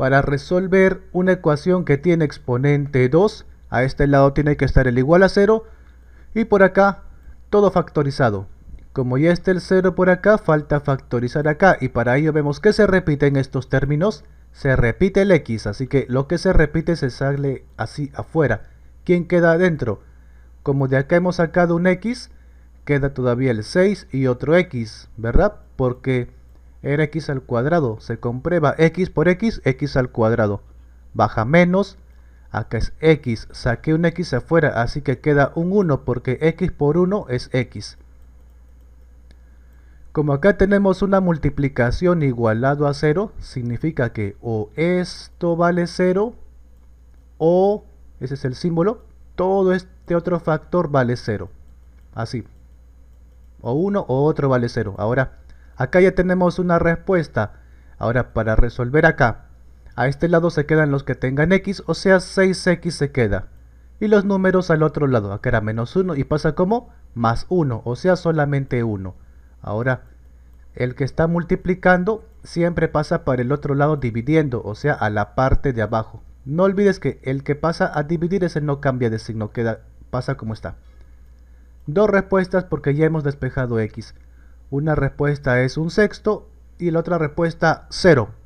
Para resolver una ecuación que tiene exponente 2, a este lado tiene que estar el igual a 0, y por acá todo factorizado. Como ya está el 0 por acá, falta factorizar acá, y para ello vemos que se repiten estos términos, se repite el x, así que lo que se repite se sale así afuera. ¿Quién queda adentro? Como de acá hemos sacado un x, queda todavía el 6 y otro x, ¿verdad? Porque era x al cuadrado. Se comprueba x por x, x al cuadrado. Baja menos, acá es x. Saqué un x afuera, así que queda un 1 porque x por 1 es x. Como acá tenemos una multiplicación igualado a 0, significa que o esto vale 0 o, ese es el símbolo, todo este otro factor vale 0. Así. O uno o otro vale 0. Ahora, Acá ya tenemos una respuesta. Ahora para resolver acá, a este lado se quedan los que tengan x, o sea 6x se queda. Y los números al otro lado, acá era menos 1 y pasa como más 1, o sea solamente 1. Ahora, el que está multiplicando siempre pasa para el otro lado dividiendo, o sea a la parte de abajo. No olvides que el que pasa a dividir ese no cambia de signo, queda, pasa como está. Dos respuestas porque ya hemos despejado x. Una respuesta es un sexto y la otra respuesta cero.